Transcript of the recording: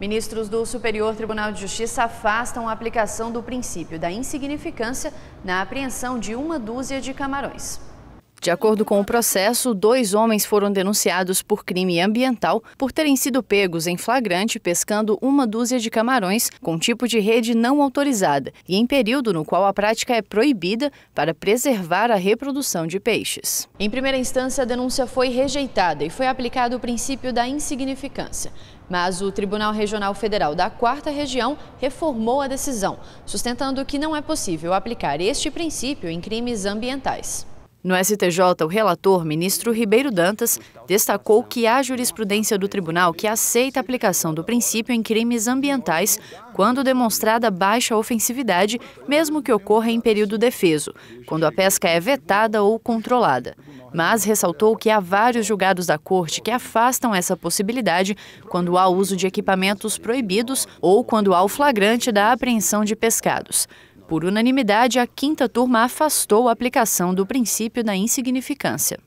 Ministros do Superior Tribunal de Justiça afastam a aplicação do princípio da insignificância na apreensão de uma dúzia de camarões. De acordo com o processo, dois homens foram denunciados por crime ambiental por terem sido pegos em flagrante pescando uma dúzia de camarões com tipo de rede não autorizada e em período no qual a prática é proibida para preservar a reprodução de peixes. Em primeira instância, a denúncia foi rejeitada e foi aplicado o princípio da insignificância. Mas o Tribunal Regional Federal da Quarta Região reformou a decisão, sustentando que não é possível aplicar este princípio em crimes ambientais. No STJ, o relator, ministro Ribeiro Dantas, destacou que há jurisprudência do tribunal que aceita a aplicação do princípio em crimes ambientais quando demonstrada baixa ofensividade, mesmo que ocorra em período defeso, quando a pesca é vetada ou controlada. Mas ressaltou que há vários julgados da Corte que afastam essa possibilidade quando há uso de equipamentos proibidos ou quando há o flagrante da apreensão de pescados. Por unanimidade, a quinta turma afastou a aplicação do princípio da insignificância.